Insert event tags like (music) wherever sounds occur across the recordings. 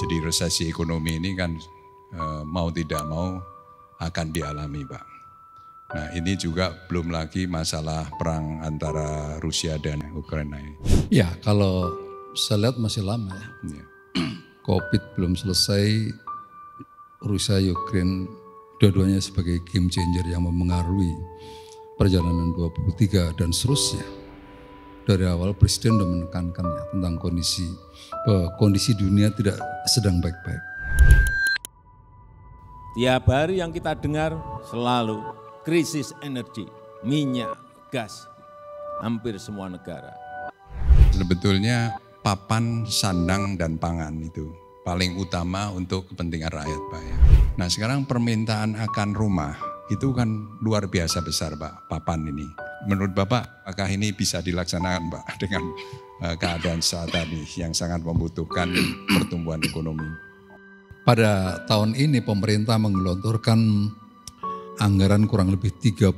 Jadi resesi ekonomi ini kan eh, mau tidak mau akan dialami Pak. Nah ini juga belum lagi masalah perang antara Rusia dan Ukraina. Ya kalau saya lihat masih lama ya. ya. Covid belum selesai, Rusia, Ukraine dua-duanya sebagai game changer yang memengaruhi perjalanan 23 dan seterusnya dari awal presiden sudah menekankan ya tentang kondisi eh, kondisi dunia tidak sedang baik-baik. Tiap hari yang kita dengar selalu krisis energi, minyak, gas, hampir semua negara. Sebetulnya papan, sandang, dan pangan itu paling utama untuk kepentingan rakyat Pak ya. Nah sekarang permintaan akan rumah itu kan luar biasa besar Pak, papan ini menurut Bapak, apakah ini bisa dilaksanakan Pak (laughs) dengan eh, keadaan saat ini yang sangat membutuhkan pertumbuhan ekonomi? Pada tahun ini pemerintah menggelontorkan anggaran kurang lebih 30,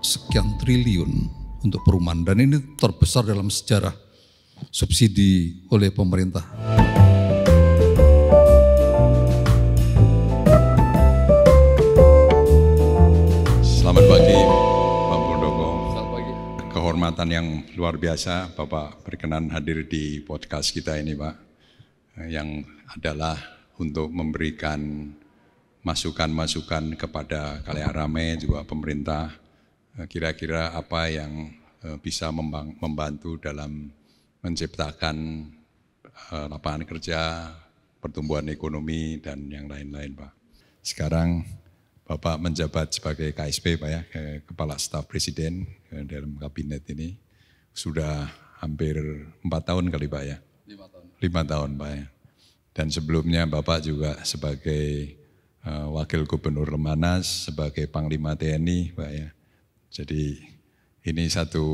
sekian triliun untuk perumahan dan ini terbesar dalam sejarah subsidi oleh pemerintah. kehormatan yang luar biasa Bapak berkenan hadir di podcast kita ini Pak yang adalah untuk memberikan masukan-masukan kepada Kalian Rame juga pemerintah eh, kira-kira apa yang eh, bisa membantu dalam menciptakan eh, lapangan kerja, pertumbuhan ekonomi dan yang lain-lain Pak. Sekarang Bapak menjabat sebagai KSP Pak ya, Kepala Staf Presiden eh, dalam kabinet ini sudah hampir empat tahun kali Pak ya. Lima tahun. Lima tahun Pak ya. Dan sebelumnya Bapak juga sebagai uh, Wakil Gubernur Lemanas, sebagai Panglima TNI Pak ya. Jadi ini satu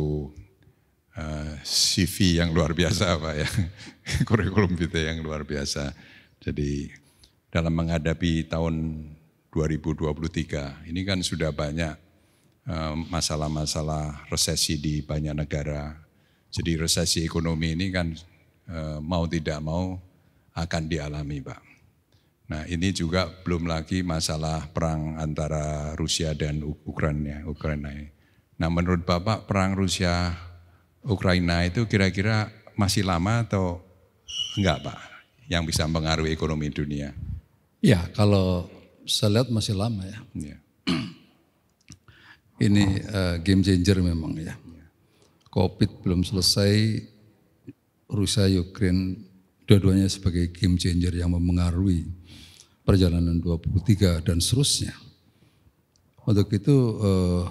uh, eh, CV yang luar biasa Pak ya, (laughs) kurikulum kita yang luar biasa. Jadi dalam menghadapi tahun 2023. Ini kan sudah banyak eh, masalah-masalah resesi di banyak negara. Jadi resesi ekonomi ini kan eh, mau tidak mau akan dialami, Pak. Nah, ini juga belum lagi masalah perang antara Rusia dan Ukraina. Ukraina. Nah, menurut Bapak perang Rusia Ukraina itu kira-kira masih lama atau enggak, Pak? Yang bisa mempengaruhi ekonomi dunia. Ya, kalau saya lihat masih lama ya. ya. (clears throat) Ini uh, game changer memang ya. Covid belum selesai, Rusia, Ukraine, dua-duanya sebagai game changer yang memengaruhi perjalanan 23 dan seterusnya. Untuk itu uh,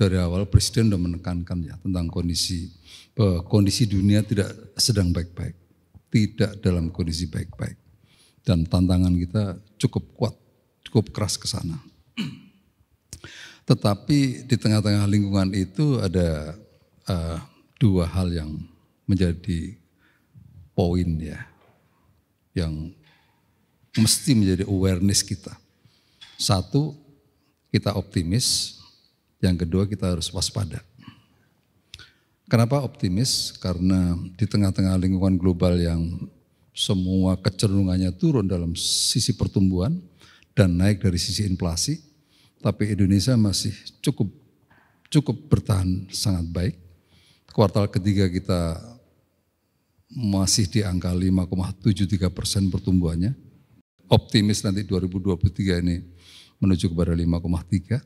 dari awal Presiden sudah menekankan ya tentang kondisi uh, kondisi dunia tidak sedang baik-baik, tidak dalam kondisi baik-baik dan tantangan kita cukup kuat cukup keras ke sana. Tetapi di tengah-tengah lingkungan itu ada uh, dua hal yang menjadi poin ya, yang mesti menjadi awareness kita. Satu, kita optimis. Yang kedua, kita harus waspada. Kenapa optimis? Karena di tengah-tengah lingkungan global yang semua kecenderungannya turun dalam sisi pertumbuhan, dan naik dari sisi inflasi, tapi Indonesia masih cukup cukup bertahan sangat baik. Kuartal ketiga kita masih di angka 5,73 persen pertumbuhannya. Optimis nanti 2023 ini menuju kepada 5,3.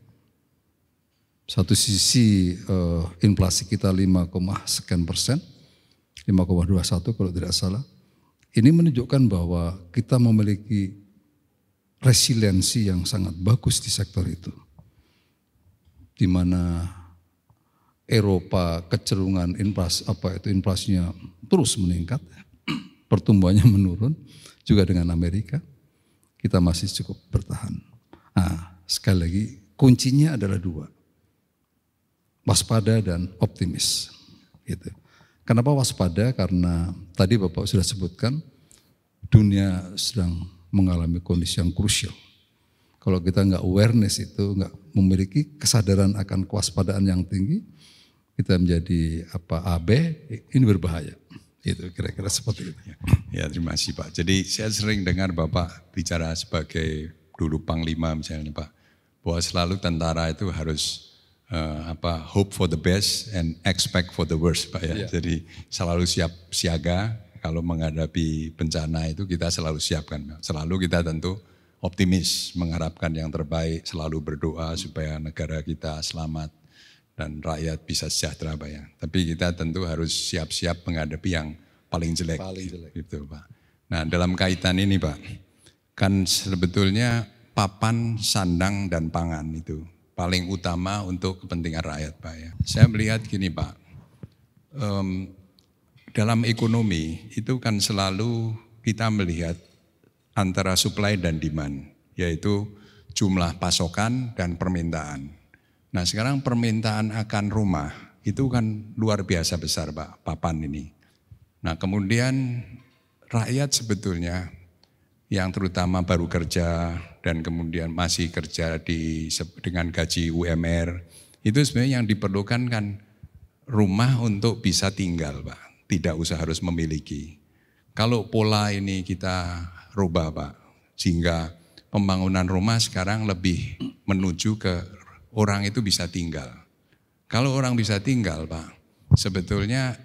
Satu sisi uh, inflasi kita 5, sekian persen, 5,21 kalau tidak salah. Ini menunjukkan bahwa kita memiliki resiliensi yang sangat bagus di sektor itu. Di mana Eropa kecerungan inflasi apa itu inflasinya terus meningkat, (clears throat) pertumbuhannya menurun juga dengan Amerika. Kita masih cukup bertahan. Nah, sekali lagi kuncinya adalah dua. Waspada dan optimis. Gitu. Kenapa waspada? Karena tadi Bapak sudah sebutkan dunia sedang mengalami kondisi yang krusial. Kalau kita nggak awareness itu, nggak memiliki kesadaran akan kewaspadaan yang tinggi, kita menjadi apa AB, ini berbahaya. Itu kira-kira seperti itu. Ya terima kasih Pak. Jadi saya sering dengar Bapak bicara sebagai dulu Panglima misalnya Pak, bahwa selalu tentara itu harus uh, apa hope for the best and expect for the worst Pak ya. Yeah. Jadi selalu siap siaga, kalau menghadapi bencana itu kita selalu siapkan. Selalu kita tentu optimis, mengharapkan yang terbaik, selalu berdoa supaya negara kita selamat dan rakyat bisa sejahtera Pak ya. Tapi kita tentu harus siap-siap menghadapi yang paling jelek. Paling gitu, jelek. Gitu Pak. Nah dalam kaitan ini Pak, kan sebetulnya papan, sandang, dan pangan itu paling utama untuk kepentingan rakyat Pak ya. Saya melihat gini Pak, um, dalam ekonomi itu kan selalu kita melihat antara supply dan demand, yaitu jumlah pasokan dan permintaan. Nah sekarang permintaan akan rumah itu kan luar biasa besar Pak papan ini. Nah kemudian rakyat sebetulnya yang terutama baru kerja dan kemudian masih kerja di dengan gaji UMR itu sebenarnya yang diperlukan kan rumah untuk bisa tinggal Pak tidak usah harus memiliki. Kalau pola ini kita rubah Pak, sehingga pembangunan rumah sekarang lebih menuju ke orang itu bisa tinggal. Kalau orang bisa tinggal Pak, sebetulnya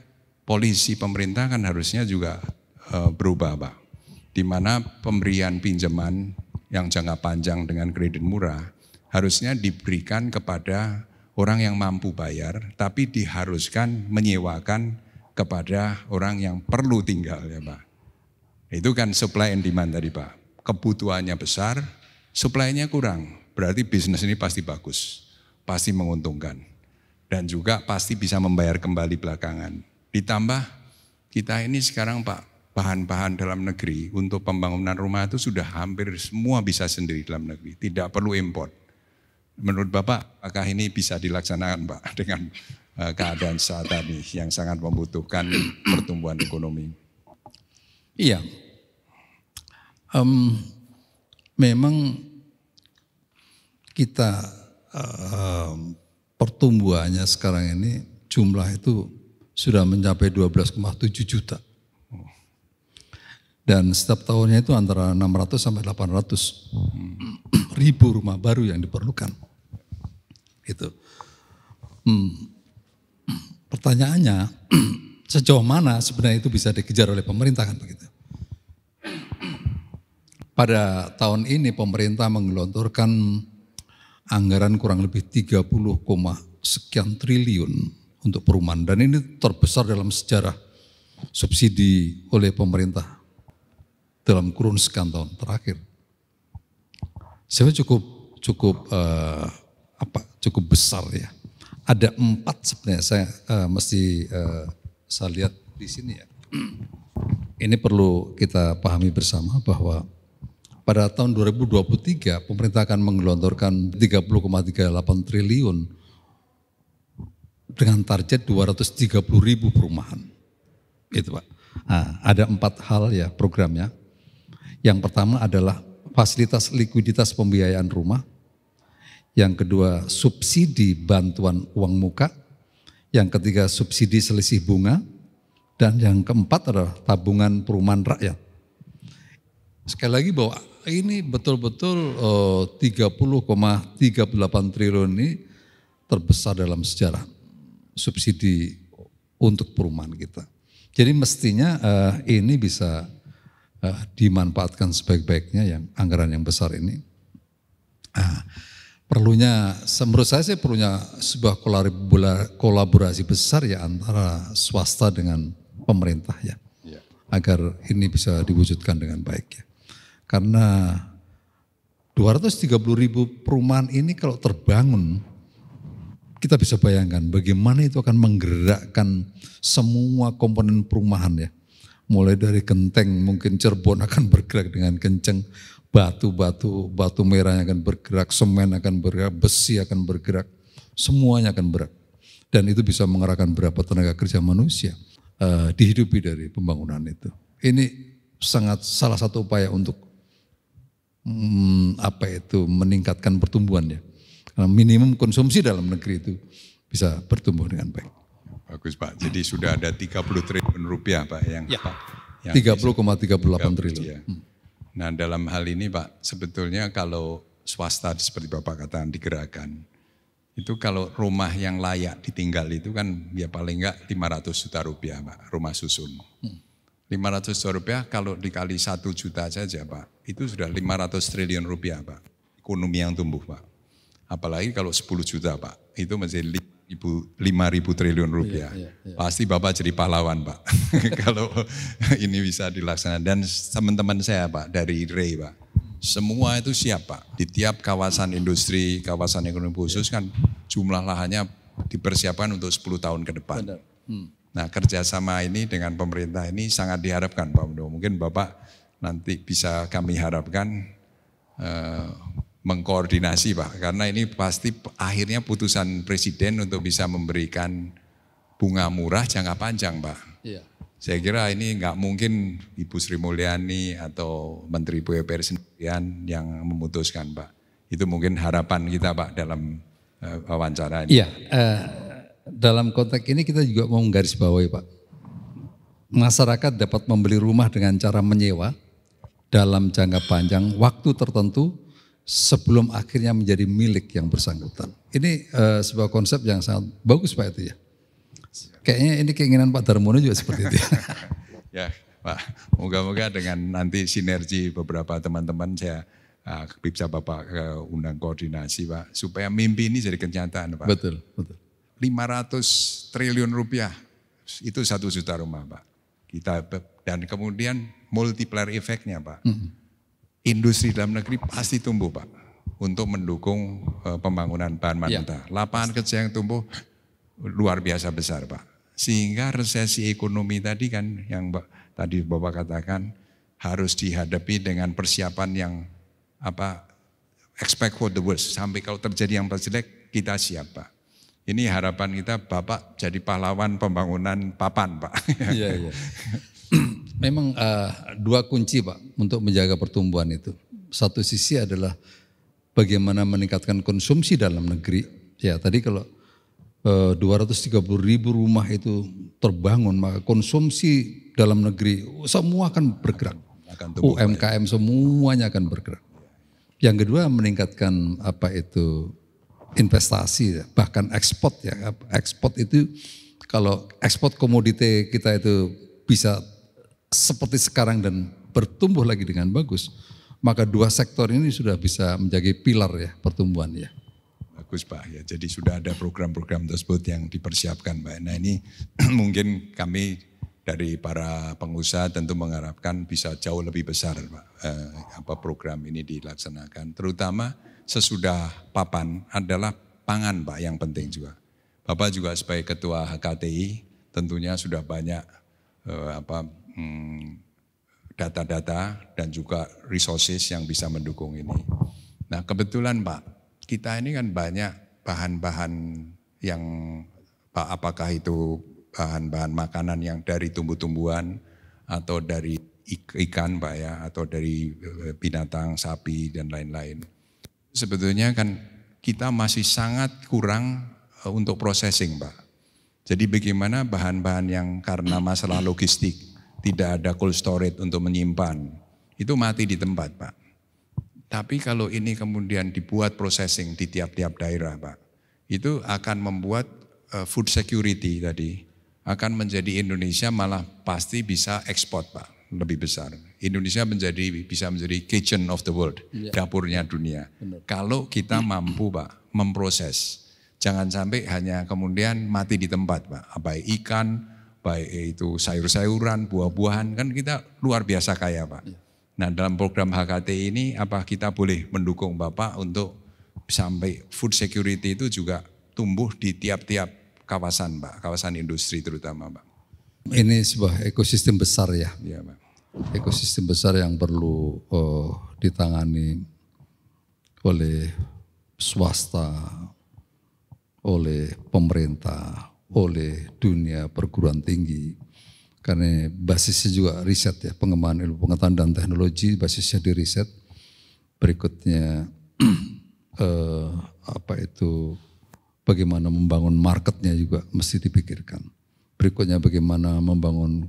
polisi pemerintah kan harusnya juga eh, berubah Pak. Di mana pemberian pinjaman yang jangka panjang dengan kredit murah harusnya diberikan kepada orang yang mampu bayar tapi diharuskan menyewakan kepada orang yang perlu tinggal ya Pak. Itu kan supply and demand tadi Pak. Kebutuhannya besar, supply-nya kurang. Berarti bisnis ini pasti bagus, pasti menguntungkan. Dan juga pasti bisa membayar kembali belakangan. Ditambah kita ini sekarang Pak, bahan-bahan dalam negeri untuk pembangunan rumah itu sudah hampir semua bisa sendiri dalam negeri. Tidak perlu import. Menurut Bapak, apakah ini bisa dilaksanakan Pak (laughs) dengan Eh, keadaan saat ini yang sangat membutuhkan pertumbuhan ekonomi. Iya, um, memang kita um, pertumbuhannya sekarang ini jumlah itu sudah mencapai 12,7 juta. Dan setiap tahunnya itu antara 600 sampai 800 ribu rumah baru yang diperlukan. Itu. Hmm Pertanyaannya, (clears throat) sejauh mana sebenarnya itu bisa dikejar oleh pemerintah kan begitu? Pada tahun ini pemerintah menggelontorkan anggaran kurang lebih 30, sekian triliun untuk perumahan dan ini terbesar dalam sejarah subsidi oleh pemerintah dalam kurun sekian tahun terakhir. Saya cukup cukup uh, apa cukup besar ya ada empat sebenarnya saya uh, mesti uh, saya lihat di sini ya. (clears throat) Ini perlu kita pahami bersama bahwa pada tahun 2023 pemerintah akan menggelontorkan 30,38 triliun dengan target 230 ribu perumahan. Itu Pak. Nah, ada empat hal ya programnya. Yang pertama adalah fasilitas likuiditas pembiayaan rumah, yang kedua subsidi bantuan uang muka, yang ketiga subsidi selisih bunga, dan yang keempat adalah tabungan perumahan rakyat. Sekali lagi bahwa ini betul-betul 30,38 eh, triliun ini terbesar dalam sejarah subsidi untuk perumahan kita. Jadi mestinya eh, ini bisa eh, dimanfaatkan sebaik-baiknya yang anggaran yang besar ini. Nah, perlunya, menurut saya sih perlunya sebuah kolaborasi besar ya antara swasta dengan pemerintah ya, ya. agar ini bisa diwujudkan dengan baik ya. Karena 230 ribu perumahan ini kalau terbangun, kita bisa bayangkan bagaimana itu akan menggerakkan semua komponen perumahan ya. Mulai dari genteng mungkin Cirebon akan bergerak dengan kenceng batu-batu, batu merahnya akan bergerak, semen akan bergerak, besi akan bergerak, semuanya akan bergerak. Dan itu bisa mengerahkan berapa tenaga kerja manusia uh, dihidupi dari pembangunan itu. Ini sangat salah satu upaya untuk hmm, apa itu meningkatkan pertumbuhannya. Karena minimum konsumsi dalam negeri itu bisa bertumbuh dengan baik. Bagus Pak. Jadi sudah ada 30 triliun rupiah Pak yang ya. Pak. 30,38 triliun. Ya. Hmm. Nah dalam hal ini Pak, sebetulnya kalau swasta seperti Bapak katakan digerakkan, itu kalau rumah yang layak ditinggal itu kan ya paling enggak 500 juta rupiah Pak, rumah susun. 500 juta rupiah kalau dikali 1 juta saja Pak, itu sudah 500 triliun rupiah Pak, ekonomi yang tumbuh Pak. Apalagi kalau 10 juta Pak, itu masih lima 5 ribu triliun iya, rupiah. Iya, iya, iya. Pasti Bapak jadi pahlawan Pak, (laughs) kalau ini bisa dilaksanakan. Dan teman-teman saya Pak, dari Ray Pak, semua itu siap Pak. Di tiap kawasan industri, kawasan ekonomi khusus kan jumlah lahannya dipersiapkan untuk 10 tahun ke depan. Hmm. Nah kerjasama ini dengan pemerintah ini sangat diharapkan Pak Mungkin Bapak nanti bisa kami harapkan eh, mengkoordinasi Pak, karena ini pasti akhirnya putusan Presiden untuk bisa memberikan bunga murah jangka panjang Pak. Iya. Saya kira ini nggak mungkin Ibu Sri Mulyani atau Menteri BUMN sendirian yang memutuskan Pak. Itu mungkin harapan kita Pak dalam uh, wawancara ini. Iya, uh, dalam konteks ini kita juga mau menggaris bawahi Pak. Masyarakat dapat membeli rumah dengan cara menyewa dalam jangka panjang waktu tertentu sebelum akhirnya menjadi milik yang bersangkutan. Ini uh, sebuah konsep yang sangat bagus Pak itu ya. Kayaknya ini keinginan Pak Darmono juga seperti itu. ya, (laughs) ya Pak, moga-moga dengan nanti sinergi beberapa teman-teman saya uh, bisa Bapak uh, undang koordinasi Pak, supaya mimpi ini jadi kenyataan Pak. Betul, betul. 500 triliun rupiah itu satu juta rumah Pak. Kita dan kemudian multiplier efeknya Pak. Mm -hmm industri dalam negeri pasti tumbuh Pak untuk mendukung uh, pembangunan bahan ya. mentah. Ya. Lapangan kerja yang tumbuh luar biasa besar Pak. Sehingga resesi ekonomi tadi kan yang Pak, tadi Bapak katakan harus dihadapi dengan persiapan yang apa expect for the worst sampai kalau terjadi yang terjelek kita siap Pak. Ini harapan kita Bapak jadi pahlawan pembangunan papan Pak. Iya, iya. (laughs) memang uh, dua kunci Pak untuk menjaga pertumbuhan itu. Satu sisi adalah bagaimana meningkatkan konsumsi dalam negeri. Ya tadi kalau eh, uh, 230 ribu rumah itu terbangun maka konsumsi dalam negeri semua akan bergerak. Akan UMKM semuanya akan bergerak. Yang kedua meningkatkan apa itu investasi bahkan ekspor ya ekspor itu kalau ekspor komoditi kita itu bisa seperti sekarang dan bertumbuh lagi dengan bagus, maka dua sektor ini sudah bisa menjadi pilar ya pertumbuhan ya. Bagus Pak, ya jadi sudah ada program-program tersebut yang dipersiapkan Pak. Nah ini (clears throat) mungkin kami dari para pengusaha tentu mengharapkan bisa jauh lebih besar Pak, eh, apa program ini dilaksanakan. Terutama sesudah papan adalah pangan Pak yang penting juga. Bapak juga sebagai ketua HKTI tentunya sudah banyak eh, apa Hmm, data-data dan juga resources yang bisa mendukung ini. Nah kebetulan Pak, kita ini kan banyak bahan-bahan yang Pak apakah itu bahan-bahan makanan yang dari tumbuh-tumbuhan atau dari ikan Pak ya atau dari eh, binatang sapi dan lain-lain. Sebetulnya kan kita masih sangat kurang eh, untuk processing Pak. Jadi bagaimana bahan-bahan yang karena masalah logistik tidak ada cold storage untuk menyimpan. Itu mati di tempat, Pak. Tapi kalau ini kemudian dibuat processing di tiap-tiap daerah, Pak, itu akan membuat eh, food security tadi akan menjadi Indonesia malah pasti bisa ekspor, Pak, lebih besar. Indonesia menjadi bisa menjadi kitchen of the world, ya. dapurnya dunia. Benar. Kalau kita mampu, Pak, memproses. Jangan sampai hanya kemudian mati di tempat, Pak. Baik ikan, baik itu sayur-sayuran, buah-buahan, kan kita luar biasa kaya Pak. Iya. Nah dalam program HKT ini apa kita boleh mendukung Bapak untuk sampai food security itu juga tumbuh di tiap-tiap kawasan Pak, kawasan industri terutama Pak. Ini sebuah ekosistem besar ya. ya Pak. Ekosistem besar yang perlu uh, ditangani oleh swasta, oleh pemerintah, oleh dunia perguruan tinggi. Karena basisnya juga riset ya, pengembangan ilmu pengetahuan dan teknologi basisnya di riset. Berikutnya (clears throat) eh, apa itu bagaimana membangun marketnya juga mesti dipikirkan. Berikutnya bagaimana membangun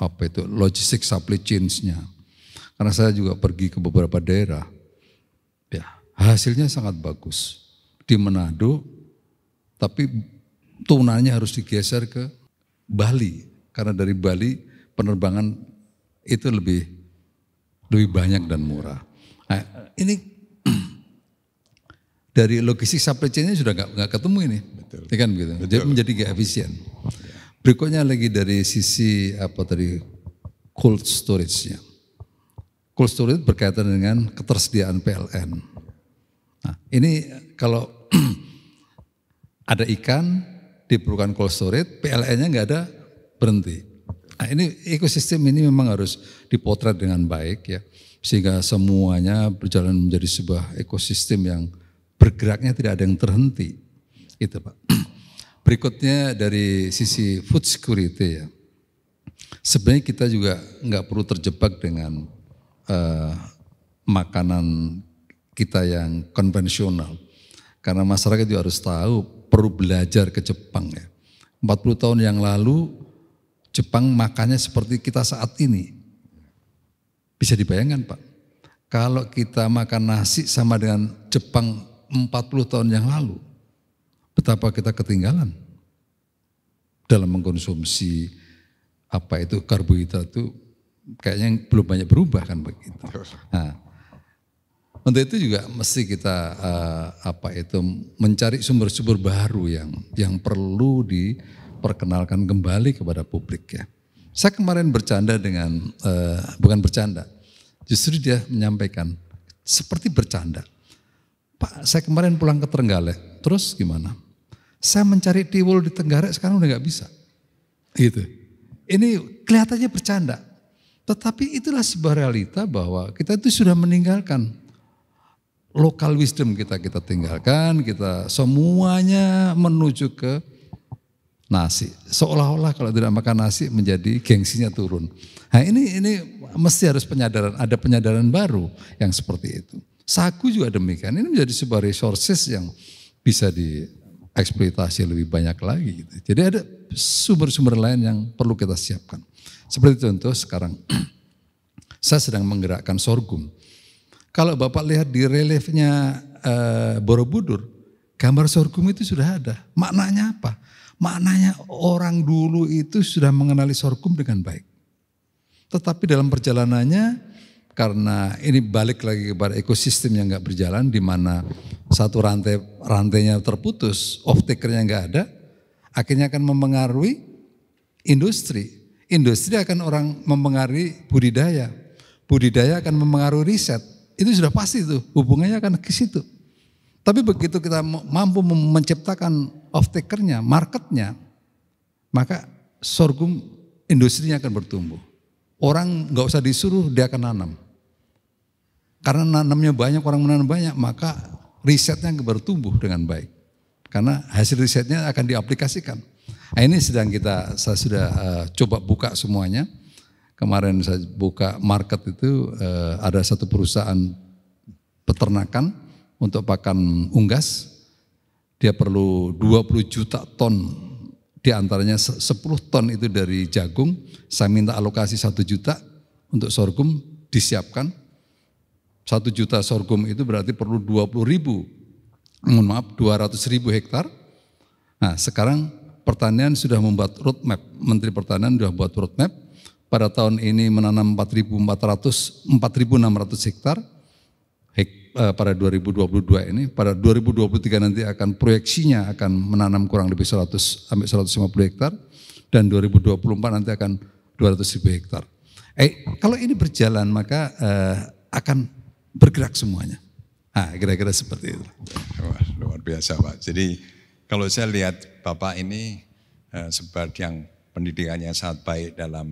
apa itu logistik supply chainsnya Karena saya juga pergi ke beberapa daerah, ya hasilnya sangat bagus di Manado, tapi tunanya harus digeser ke Bali karena dari Bali penerbangan itu lebih lebih banyak dan murah. Nah, ini (clears throat) dari logistik supply chain sudah nggak nggak ketemu ini, Betul. Ya kan begitu. Betul. Jadi menjadi gak efisien. Berikutnya lagi dari sisi apa tadi cold storage-nya. Cold storage berkaitan dengan ketersediaan PLN. Nah, ini kalau (clears throat) ada ikan, diperlukan cold storage, PLN-nya nggak ada, berhenti. Nah, ini ekosistem ini memang harus dipotret dengan baik ya, sehingga semuanya berjalan menjadi sebuah ekosistem yang bergeraknya tidak ada yang terhenti. Itu Pak. (clears throat) Berikutnya dari sisi food security ya. Sebenarnya kita juga nggak perlu terjebak dengan uh, makanan kita yang konvensional. Karena masyarakat juga harus tahu perlu belajar ke Jepang ya. 40 tahun yang lalu Jepang makannya seperti kita saat ini. Bisa dibayangkan Pak. Kalau kita makan nasi sama dengan Jepang 40 tahun yang lalu, betapa kita ketinggalan dalam mengkonsumsi apa itu karbohidrat itu kayaknya belum banyak berubah kan begitu. Nah, untuk itu juga mesti kita uh, apa itu mencari sumber-sumber baru yang yang perlu diperkenalkan kembali kepada publik ya. Saya kemarin bercanda dengan uh, bukan bercanda, justru dia menyampaikan seperti bercanda. Pak, saya kemarin pulang ke Trenggalek, terus gimana? Saya mencari tiwul di Tenggarek sekarang udah nggak bisa. Gitu. Ini kelihatannya bercanda, tetapi itulah sebuah realita bahwa kita itu sudah meninggalkan Lokal wisdom kita kita tinggalkan, kita semuanya menuju ke nasi. Seolah-olah kalau tidak makan nasi menjadi gengsinya turun. Nah ini ini mesti harus penyadaran, ada penyadaran baru yang seperti itu. Sagu juga demikian, ini menjadi sebuah resources yang bisa dieksploitasi lebih banyak lagi. Gitu. Jadi ada sumber-sumber lain yang perlu kita siapkan. Seperti contoh sekarang, (clears throat) saya sedang menggerakkan sorghum. Kalau Bapak lihat di reliefnya uh, Borobudur, gambar sorghum itu sudah ada. Maknanya apa? Maknanya orang dulu itu sudah mengenali sorghum dengan baik. Tetapi dalam perjalanannya karena ini balik lagi kepada ekosistem yang nggak berjalan di mana satu rantai rantainya terputus, off takernya nggak ada, akhirnya akan mempengaruhi industri. Industri akan orang mempengaruhi budidaya. Budidaya akan mempengaruhi riset. Itu sudah pasti tuh, hubungannya akan ke situ. Tapi begitu kita mampu menciptakan off takernya, marketnya, maka sorghum industrinya akan bertumbuh. Orang nggak usah disuruh dia akan nanam. Karena nanamnya banyak, orang menanam banyak, maka risetnya akan bertumbuh dengan baik. Karena hasil risetnya akan diaplikasikan. Nah, ini sedang kita saya sudah uh, coba buka semuanya. Kemarin saya buka market itu eh, ada satu perusahaan peternakan untuk pakan unggas. Dia perlu 20 juta ton. Di antaranya 10 ton itu dari jagung. Saya minta alokasi 1 juta untuk sorghum disiapkan. 1 juta sorghum itu berarti perlu 20 ribu. Mohon maaf 200 ribu hektar. Nah sekarang pertanian sudah membuat roadmap. Menteri Pertanian sudah buat roadmap pada tahun ini menanam 4.400 4.600 hektar hek, eh, pada 2022 ini pada 2023 nanti akan proyeksinya akan menanam kurang lebih 100 sampai 150 hektar dan 2024 nanti akan 200 ribu hektar. Eh, kalau ini berjalan maka eh, akan bergerak semuanya. Ah kira-kira seperti itu. Wah, luar biasa Pak. Jadi kalau saya lihat Bapak ini eh, sebagai yang pendidikannya sangat baik dalam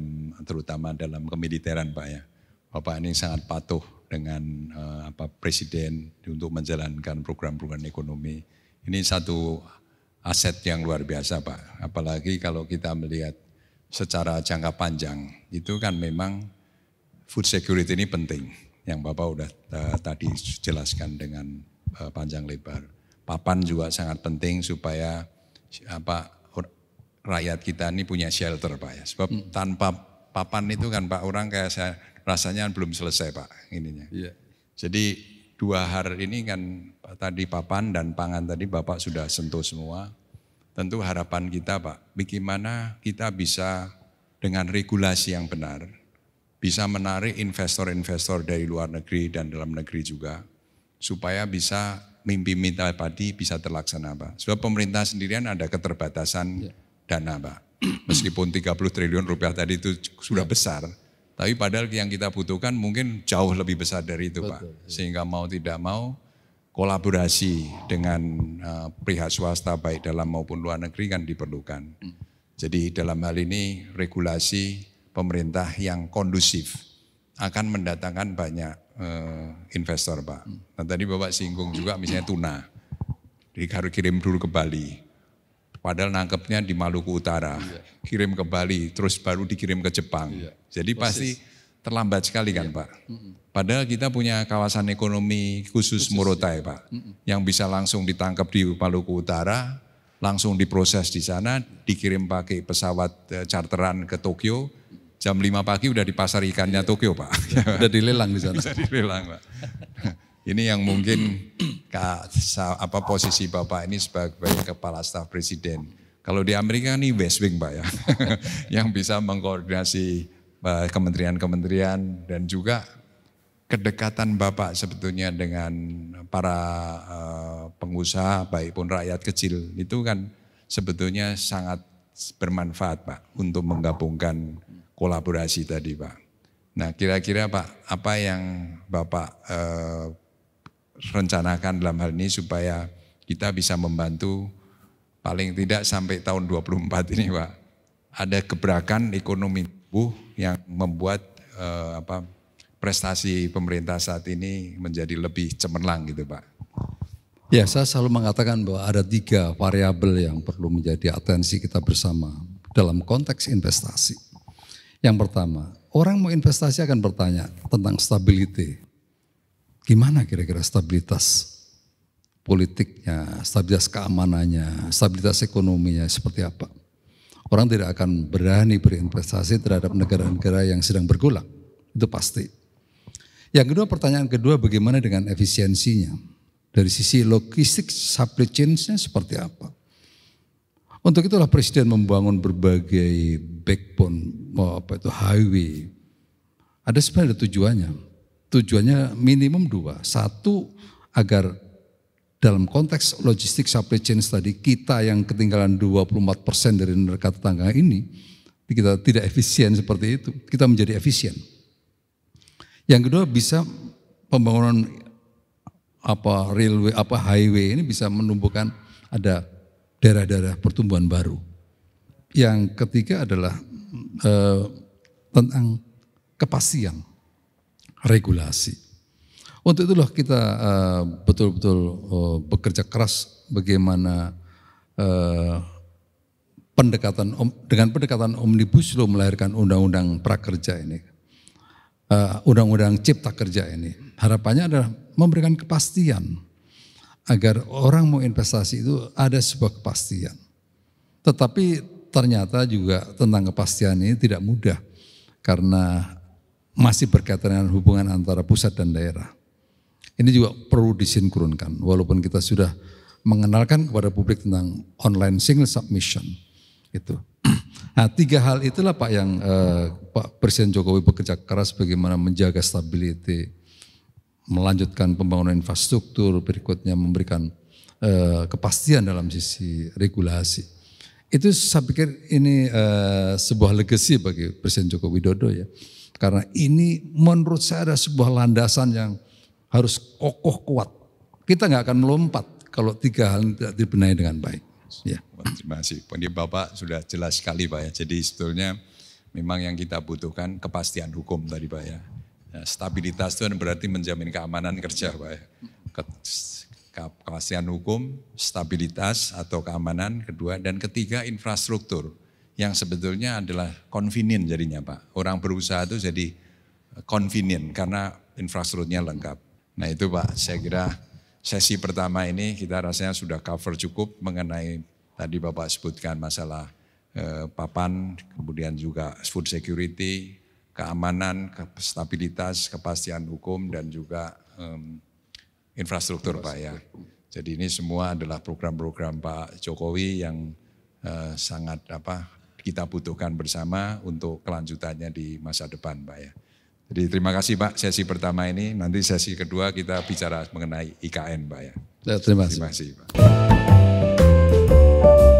terutama dalam kemiliteran Pak ya. Bapak ini sangat patuh dengan uh, apa presiden untuk menjalankan program-program ekonomi. Ini satu aset yang luar biasa Pak. Apalagi kalau kita melihat secara jangka panjang itu kan memang food security ini penting yang Bapak udah uh, tadi jelaskan dengan uh, panjang lebar. Papan juga sangat penting supaya apa rakyat kita ini punya shelter Pak ya. Sebab hmm. tanpa papan itu kan Pak orang kayak saya rasanya belum selesai Pak ininya. Iya. Jadi dua hari ini kan tadi papan dan pangan tadi Bapak sudah sentuh semua. Tentu harapan kita Pak, bagaimana kita bisa dengan regulasi yang benar, bisa menarik investor-investor dari luar negeri dan dalam negeri juga, supaya bisa mimpi minta padi bisa terlaksana Pak. Sebab pemerintah sendirian ada keterbatasan yeah dana, Pak. Meskipun 30 triliun rupiah tadi itu sudah besar, tapi padahal yang kita butuhkan mungkin jauh lebih besar dari itu, Pak. Iya. Sehingga mau tidak mau kolaborasi dengan uh, pihak swasta baik dalam maupun luar negeri kan diperlukan. Hmm. Jadi dalam hal ini regulasi pemerintah yang kondusif akan mendatangkan banyak uh, investor, Pak. Hmm. Nah, tadi Bapak singgung juga misalnya tuna. Jadi kirim dulu ke Bali. Padahal nangkepnya di Maluku Utara, iya. kirim ke Bali, terus baru dikirim ke Jepang. Iya. Jadi Posis. pasti terlambat sekali kan iya. Pak. Padahal kita punya kawasan ekonomi khusus, khusus Morotai iya. Pak, Mm-mm. yang bisa langsung ditangkap di Maluku Utara, langsung diproses di sana, dikirim pakai pesawat eh, charteran ke Tokyo, jam 5 pagi udah di pasar ikannya iya. Tokyo Pak. Iya. udah dilelang di sana. (laughs) udah dilelang Pak. (laughs) Ini yang mungkin apa posisi Bapak ini sebagai kepala staf presiden. Kalau di Amerika ini West Wing Pak ya, (laughs) yang bisa mengkoordinasi eh, kementerian-kementerian dan juga kedekatan Bapak sebetulnya dengan para eh, pengusaha baik pun rakyat kecil itu kan sebetulnya sangat bermanfaat Pak untuk menggabungkan kolaborasi tadi Pak. Nah kira-kira Pak apa yang Bapak eh, rencanakan dalam hal ini supaya kita bisa membantu paling tidak sampai tahun 24 ini Pak. Ada gebrakan ekonomi tubuh yang membuat eh, apa prestasi pemerintah saat ini menjadi lebih cemerlang gitu Pak. Ya, saya selalu mengatakan bahwa ada tiga variabel yang perlu menjadi atensi kita bersama dalam konteks investasi. Yang pertama, orang mau investasi akan bertanya tentang stability, Gimana kira-kira stabilitas politiknya, stabilitas keamanannya, stabilitas ekonominya seperti apa? Orang tidak akan berani berinvestasi terhadap negara-negara yang sedang bergolak. Itu pasti. Yang kedua pertanyaan kedua bagaimana dengan efisiensinya? Dari sisi logistik supply chain-nya seperti apa? Untuk itulah presiden membangun berbagai backbone, apa itu highway. Ada sebenarnya tujuannya tujuannya minimum dua. Satu agar dalam konteks logistik supply chain tadi kita yang ketinggalan 24% persen dari neraka tetangga ini kita tidak efisien seperti itu, kita menjadi efisien. Yang kedua bisa pembangunan apa railway apa highway ini bisa menumbuhkan ada daerah-daerah pertumbuhan baru. Yang ketiga adalah eh, tentang kepastian regulasi. Untuk itulah kita eh, betul-betul uh, uh, bekerja keras bagaimana uh, pendekatan om, dengan pendekatan omnibus law melahirkan undang-undang prakerja ini, undang-undang uh, cipta kerja ini. Harapannya adalah memberikan kepastian agar orang mau investasi itu ada sebuah kepastian. Tetapi ternyata juga tentang kepastian ini tidak mudah karena masih berkaitan dengan hubungan antara pusat dan daerah. Ini juga perlu disinkronkan walaupun kita sudah mengenalkan kepada publik tentang online single submission itu. (clears throat) Nah, tiga hal itulah Pak yang eh, Pak Presiden Jokowi bekerja keras bagaimana menjaga stability, melanjutkan pembangunan infrastruktur, berikutnya memberikan eh, kepastian dalam sisi regulasi. Itu saya pikir ini eh, sebuah legasi bagi Presiden Joko Widodo ya. Karena ini menurut saya ada sebuah landasan yang harus kokoh kuat. Kita nggak akan melompat kalau tiga hal tidak dibenahi dengan baik. Ya. Terima kasih. Ini Bapak sudah jelas sekali Pak ya. Jadi sebetulnya memang yang kita butuhkan kepastian hukum tadi Pak ya. ya stabilitas itu kan berarti menjamin keamanan kerja Pak ya. Ke, kepastian hukum, stabilitas atau keamanan kedua. Dan ketiga infrastruktur yang sebetulnya adalah convenient jadinya Pak. Orang berusaha itu jadi eh, convenient karena infrastrukturnya lengkap. Nah itu Pak, saya kira sesi pertama ini kita rasanya sudah cover cukup mengenai tadi Bapak sebutkan masalah eh, papan, kemudian juga food security, keamanan, stabilitas, kepastian hukum dan juga eh, infrastruktur Pak ya. Jadi ini semua adalah program-program Pak Jokowi yang eh, sangat apa kita butuhkan bersama untuk kelanjutannya di masa depan Pak ya. Jadi terima kasih Pak sesi pertama ini, nanti sesi kedua kita bicara mengenai IKN Pak ya. ya. Terima kasih. Terima kasih Pak.